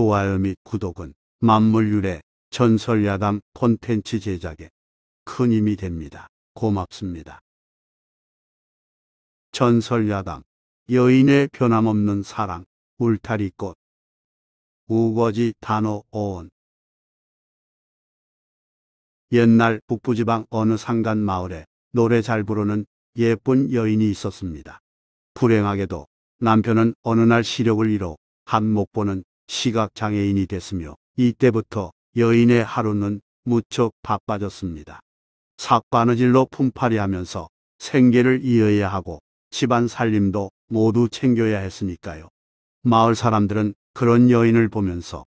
좋아요 및 구독은 만물 유래, 전설 야담 콘텐츠 제작에 큰 힘이 됩니다. 고맙습니다. 전설 야담 여인의 변함없는 사랑 울타리꽃 우거지 단어 어원 옛날 북부지방 어느 상간 마을에 노래 잘 부르는 예쁜 여인이 있었습니다. 불행하게도 남편은 어느 날 시력을 잃어 한몫 보는 시각장애인이 됐으며 이때부터 여인의 하루는 무척 바빠졌습니다. 삭바느질로 품팔이 하면서 생계를 이어야 하고 집안 살림도 모두 챙겨야 했으니까요. 마을 사람들은 그런 여인을 보면서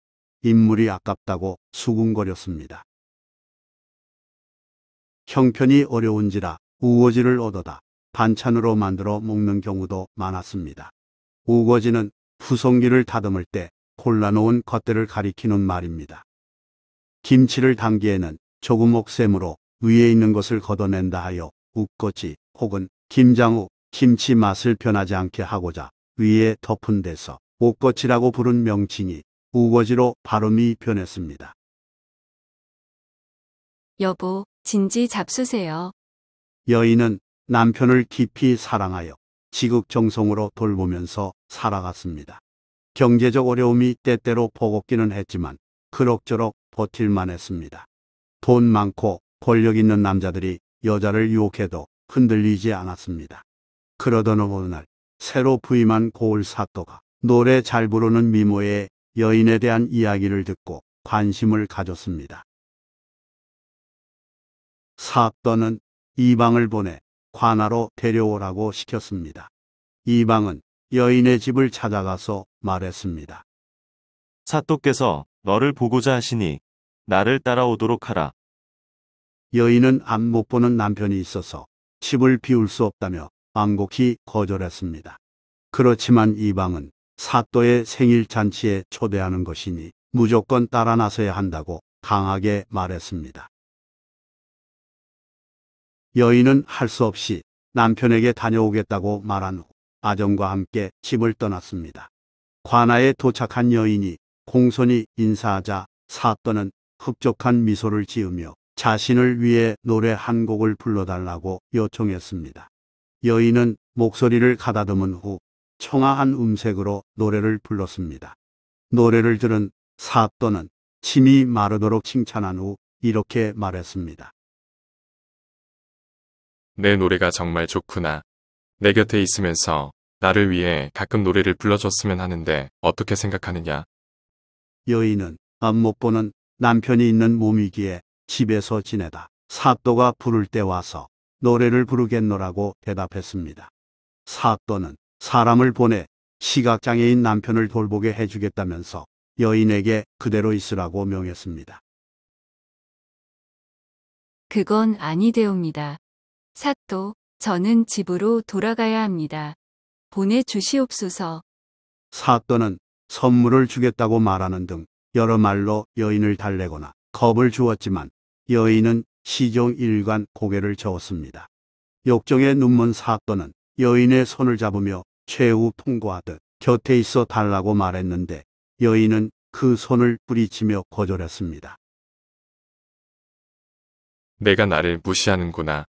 인물이 아깝다고 수군거렸습니다. 형편이 어려운지라 우거지를 얻어다 반찬으로 만들어 먹는 경우도 많았습니다. 우거지는 부성기를 다듬을 때 골라놓은 것들을 가리키는 말입니다. 김치를 담기에는 조금 옥샘으로 위에 있는 것을 걷어낸다 하여 웃꼬치 혹은 김장우 김치 맛을 변하지 않게 하고자 위에 덮은 데서 옥꼬치라고 부른 명칭이 우거지로 발음이 변했습니다. 여보, 진지 잡수세요. 여인은 남편을 깊이 사랑하여 지극정성으로 돌보면서 살아갔습니다. 경제적 어려움이 때때로 포곡기는 했지만 그럭저럭 버틸만 했습니다. 돈 많고 권력 있는 남자들이 여자를 유혹해도 흔들리지 않았습니다. 그러던 어느 날 새로 부임한 고을 사또가 노래 잘 부르는 미모의 여인에 대한 이야기를 듣고 관심을 가졌습니다. 사또는 이방을 보내 관아로 데려오라고 시켰습니다. 이방은 여인의 집을 찾아가서 말했습니다. 사또께서 너를 보고자 하시니 나를 따라오도록 하라. 여인은 안 못 보는 남편이 있어서 집을 비울 수 없다며 완곡히 거절했습니다. 그렇지만 이방은 사또의 생일 잔치에 초대하는 것이니 무조건 따라 나서야 한다고 강하게 말했습니다. 여인은 할 수 없이 남편에게 다녀오겠다고 말한 후 아정과 함께 집을 떠났습니다. 관아에 도착한 여인이 공손히 인사하자 사또는 흡족한 미소를 지으며 자신을 위해 노래 한 곡을 불러달라고 요청했습니다. 여인은 목소리를 가다듬은 후 청아한 음색으로 노래를 불렀습니다. 노래를 들은 사또는 침이 마르도록 칭찬한 후 이렇게 말했습니다. 내 노래가 정말 좋구나. 내 곁에 있으면서 나를 위해 가끔 노래를 불러줬으면 하는데 어떻게 생각하느냐? 여인은 안목보는 남편이 있는 몸이기에 집에서 지내다 사또가 부를 때 와서 노래를 부르겠노라고 대답했습니다. 사또는 사람을 보내 시각장애인 남편을 돌보게 해주겠다면서 여인에게 그대로 있으라고 명했습니다. 그건 아니되옵니다. 사또, 저는 집으로 돌아가야 합니다. 보내주시옵소서. 사또는 선물을 주겠다고 말하는 등 여러 말로 여인을 달래거나 겁을 주었지만 여인은 시종 일관 고개를 저었습니다. 욕정에 눈먼 사또는 여인의 손을 잡으며 최후 통고하듯 곁에 있어 달라고 말했는데 여인은 그 손을 뿌리치며 거절했습니다. 내가 나를 무시하는구나.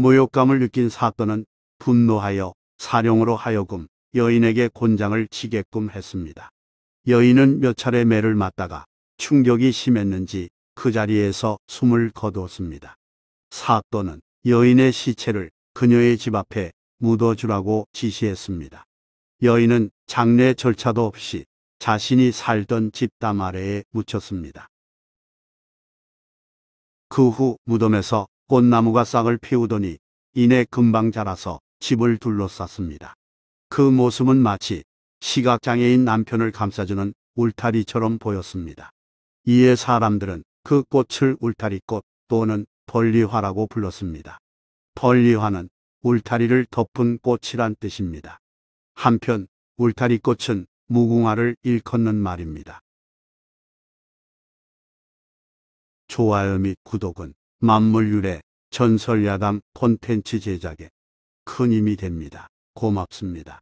모욕감을 느낀 사건은 분노하여 사령으로 하여금 여인에게 곤장을 치게끔 했습니다. 여인은 몇 차례 매를 맞다가 충격이 심했는지 그 자리에서 숨을 거두었습니다. 사또는 여인의 시체를 그녀의 집 앞에 묻어주라고 지시했습니다. 여인은 장례 절차도 없이 자신이 살던 집담 아래에 묻혔습니다. 그 후 무덤에서 꽃나무가 싹을 피우더니 이내 금방 자라서 집을 둘러쌌습니다. 그 모습은 마치 시각장애인 남편을 감싸주는 울타리처럼 보였습니다. 이에 사람들은 그 꽃을 울타리꽃 또는 벌리화라고 불렀습니다. 벌리화는 울타리를 덮은 꽃이란 뜻입니다. 한편 울타리꽃은 무궁화를 일컫는 말입니다. 좋아요 및 구독은 만물유래 전설야담 콘텐츠 제작에 큰 힘이 됩니다. 고맙습니다.